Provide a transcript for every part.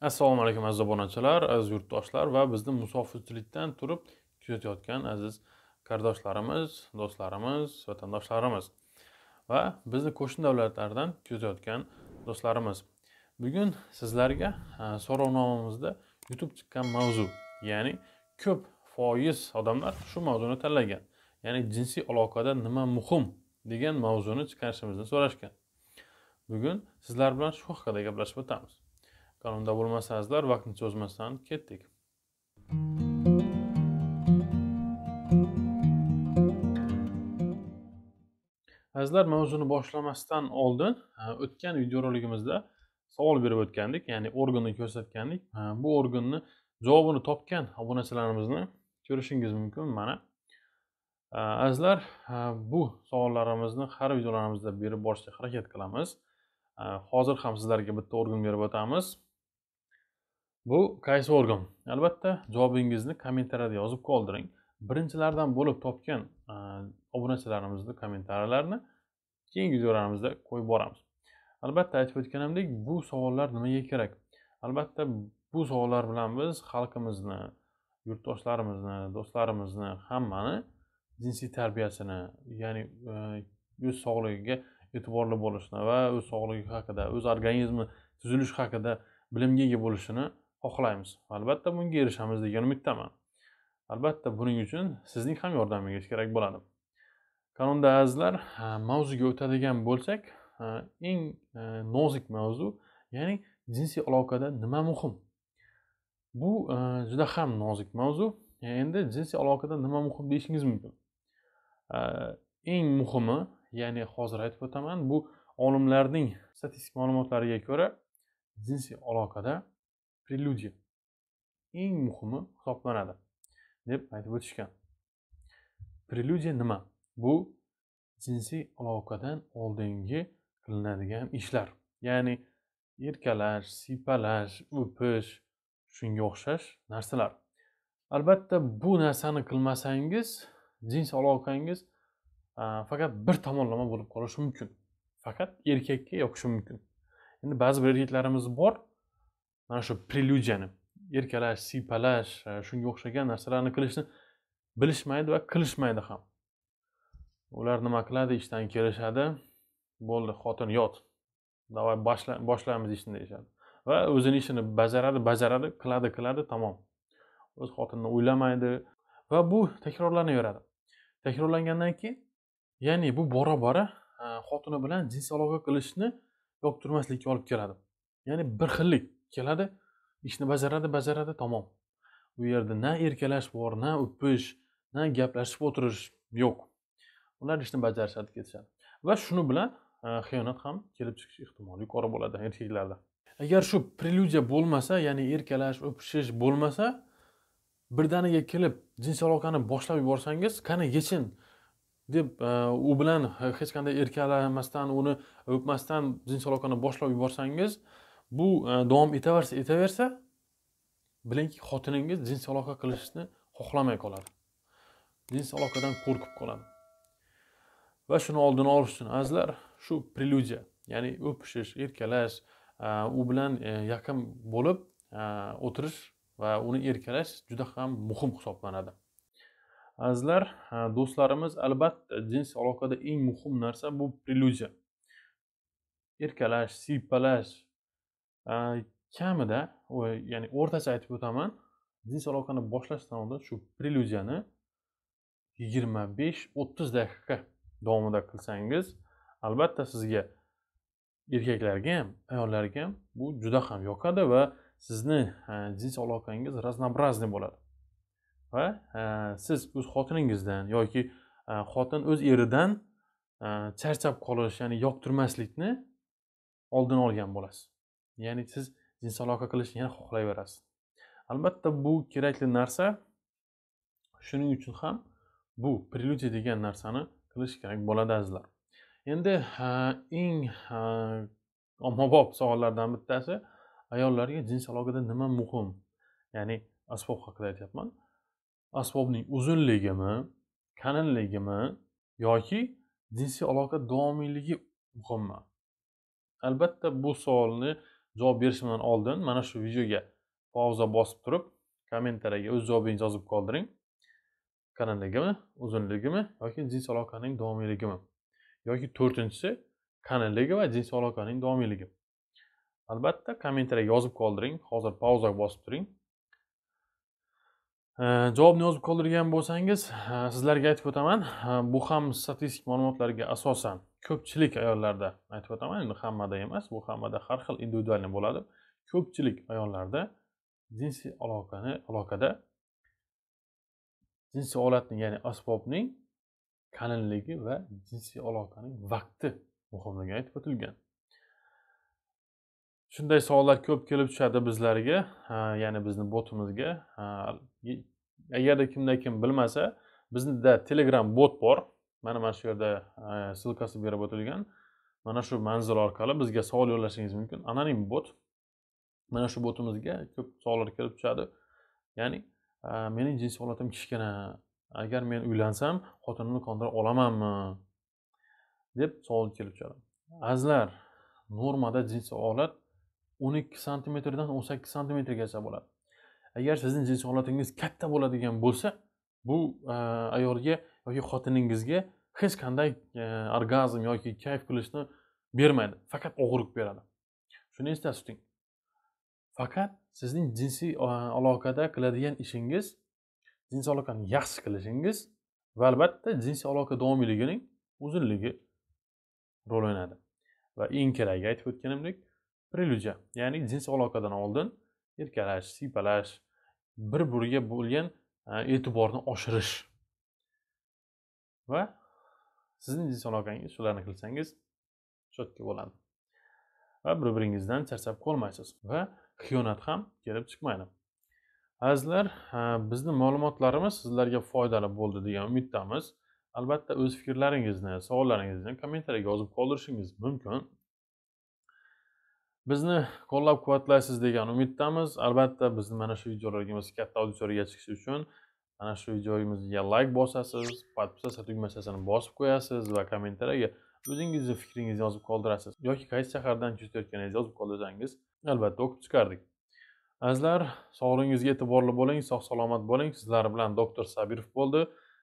assalomu alaykum aziz obunachilar aziz yurtdoshlar va bizni musofirchilikdan turib kuzatayotgan aziz qardoshlarimiz do'stlarimiz vatandoshlarimiz va bizni qo'shni davlatlardan kuzatayotgan do'stlarimiz bugun sizlarga so'rovnomamizda yutib chiqqan mavzu ya'ni ko'p foiz odamlar shu mavzuni tanlagan ya'ni jinsiy aloqada nima muhim degan mavzuni chiqarishimizni so'rashgan bugun sizlar bilan shu haqida gaplashib o'tamiz kanalda bo'lmasangizlar vaqtni cho'zmasdan ketdik azizlar mavzuni boshlamasdan oldin o'tgan videoroligimizda savol berib o'tgandik ya'ni organni ko'rsatgandik bu organni javobini topgan obunachilarimizni ko'rishingiz mumkin mana azizlar bu savollarimizni har videolarimizda berib borishga harakat qilamiz hozir ham sizlarga bitta organ berib o'tamiz bu qaysi organ albatta javobingizni kommentariyada yozib qoldiring birinchilardan bo'lib topgan e, obunachilarimizni kommentariyalarini keyingi videolarimizda qo'yib boramiz albatta aytib o'tganimdek bu savollar nimaga kerak albatta bu savollar bilan biz xalqimizni yurtdoshlarimizni do'stlarimizni hammani jinsiy tarbiyasini ya'ni e, o'z sog'ligiga e'tiborli bo'lishni va o'z sog'ligi haqida o'z organizmi tuzilishi haqida bilimga ega bo'lishini xohlaymiz albatta bunga erishamiz degan umiddaman albatta buning uchun sizning ham yordamingiz kerak bo'ladi kanunda azizlar e, mavzuga o'tadigan bo'lsak e, eng e, nozik mavzu ya'ni jinsiy aloqada nima muhim bu juda ham nozik mavzu endi jinsiy aloqada nima muhim deyishingiz mumkin eng muhimi ya'ni hozir aytib o'taman bu olimlarning statistik ma'lumotlariga ko'ra jinsiy aloqada preludiya eng muhimi hisoblanadi deb aytib o'tishgan preludiya nima bu jinsiy aloqadan oldingi qilinadigan ishlar ya'ni erkalash siypalash o'pish shunga o'xshash narsalar albatta bu narsani qilmasangiz jins aloqangiz faqat bir tomonlama bo'lib qolishi mumkin faqat erkakka yoqishi mumkin endi ba'zi bir erkaklarimiz bor mana shu prelyudiyani erkalash siypalash e, shunga o'xshagan narsalarni qilishni bilishmaydi va qilishmaydi ham ular nima qiladi ishdan kelishadi bo'ldi xotin yot давай boshlaymiz ishni deyishadi va o'zini ishini bajaradi bajaradi qiladi qiladi tamom o'z xotinini o'ylamaydi va bu takrorlanaveradi takrorlangandan keyin ya'ni bu bora bora e, xotini bilan jinsiy aloqa qilishni yoqtirmaslikka olib keladi ya'ni bir xillik keladi ishni bajaradi bajaradi tamom u yerda na erkalash bor na o'pish na gaplashib o'tirish yo'q ular ishni bajarishadi ketishadi va shuni bilan e, xiyonat ham kelib chiqish ehtimoli yuqori bo'ladi erkaklarda agar shu preludiya bo'lmasa ya'ni erkalash o'pishish bo'lmasa birdaniga kelib jinsiy aloqani boshlab yuborsangiz qani yechin deb e, u bilan e, hech qanday erkalamasdan uni o'pmasdan jinsiy aloqani boshlab yuborsangiz bu e, davom etaversa etaversa bilingki xotiningiz jinsiy aloqa qilishni xohlamay qoladi jinsiy aloqadan qo'rqib qoladi va shuni oldini olish uchun azizlar shu preludiya ya'ni o'pishish erkalash e, u bilan e, yaqin bo'lib o'tirish va uni erkalash juda ham muhim hisoblanadi azizlar do'stlarimiz albatta jinsiy aloqada eng muhim narsa bu preludiya erkalash siypalash kamida ya'ni o'rtacha aytib o'taman jins aloqani boshlashdan oldin shu preludiyani yigirma besh o'ttiz daqiqa davomida qilsangiz albatta sizga erkaklarga ham ayollarga ham bu juda ham yoqadi va sizni jins aloqangiz разнообразный bo'ladi va siz o'z xotiningizdan yoki xotin o'z eridan charchab qolish ya'ni yoqtirmaslikni oldini olgan bo'lasiz ya'ni siz jinsiy aloqa qilishni yana xohlayverasiz albatta bu kerakli narsa shuning uchun ham bu preludiya degan narsani qilish kerak bo'ladi azizlar endi eng ommabop savollardan bittasi ayollarga jinsiy aloqada nima muhim ya'ni asbob haqida aytyapman asbobning uzunligimi kaninligimi yoki jinsiy aloqa davomiyligi muhimmi albatta bu savolni javob berishimdan oldin mana shu videoga pauza bosib turib kommentariyaga o'z javobingizni yozib qoldiring kanaldagimi uzunligimi yoki jins aloqaning davomiyligimi yoki to'rtinchisi qalinligi va jins aloqaning davomiyligi albatta kommentariyaga yozib qoldiring hozir pauza bosib turing javobni yozib qoldirgan bo'lsangiz e, sizlarga aytib o'taman e, bu ham statistik ma'lumotlarga asosan ko'pchilik ayollarda aytib o'taman endi hammada emas bu hammada har xil individualniy bo'ladi ko'pchilik ayollarda jinsiy aloqani aloqada jinsiy olatning ya'ni asbobning qalinligi va jinsiy aloqaning vaqti muhimligi aytib o'tilgan shunday savollar ko'p kelib tushadi bizlarga ya'ni bizni botimizga agarda kimda kim bilmasa bizda telegram bot bor mana mana shu yerda ссылкасы berib o'tilgan mana shu manzil orqali bizga savol yo'llashingiz mumkin anonim bot mana shu botimizga ko'p savollar kelib tushadi ya'ni mening jinsiy holatim kichkina agar men uylansam xotinimni qondira olamanmi deb savol kelib tushadi azizlar normada jinsiy holat o'n ikki santimetrdan o'n sakkiz santimetrgacha bo'ladi agar sizni jins holatingiz katta bo'ladigan bo'lsa bu e, ayolga yoki xotiningizga hech qanday e, orgazm yoki kayf qilishni bermaydi faqat og'riq beradi shuni esda tuting faqat sizning jinsiy e, aloqada qiladigan ishingiz jinsiy aloqani yaxshi qilishingiz va albatta jinsiy aloqa davomiyligining uzunligi rol o'ynadi va eng keragi aytib o'tganimdek preludiya ya'ni jins aloqadan oldin erkalash siypalash bir biriga bo'lgan e, e'tiborni oshirish va sizni jins aloqangiz shularni qilsangiz четкий bo'ladi va bir biringizdan charchab qolmaysiz va xiyonat ham kelib chiqmaydi azizlar e, bizni ma'lumotlarimiz sizlarga foydali bo'ldi degan umiddamiz albatta o'z fikrlaringizni savollaringizni kommentariyaga yozib qoldirishingiz mumkin bizni qo'llab quvvatlaysiz degan umiddamiz albatta bizni mana shu videolarimiz katta auditoriyaga chiqishi uchun mana shu videoyimizga layk bosasiz подписаться tugmachasini bosib qo'yasiz va kommentariyaga o'zingizni fikringizni yozib qoldirasiz yoki qaysi shahardan kuzatayotganingizni yozib qoldirsangiz albatta o'qib chiqardik azizlar sog'lig'ingizga e'tiborli bo'ling sog' salomat bo'ling sizlar bilan doktor sabirov bo'ldi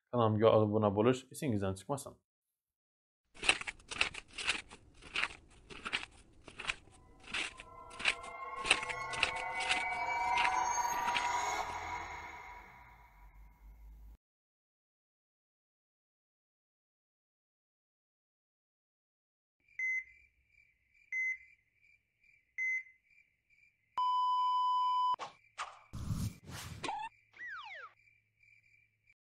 kanalimga obuna bo'lish esingizdan chiqmasin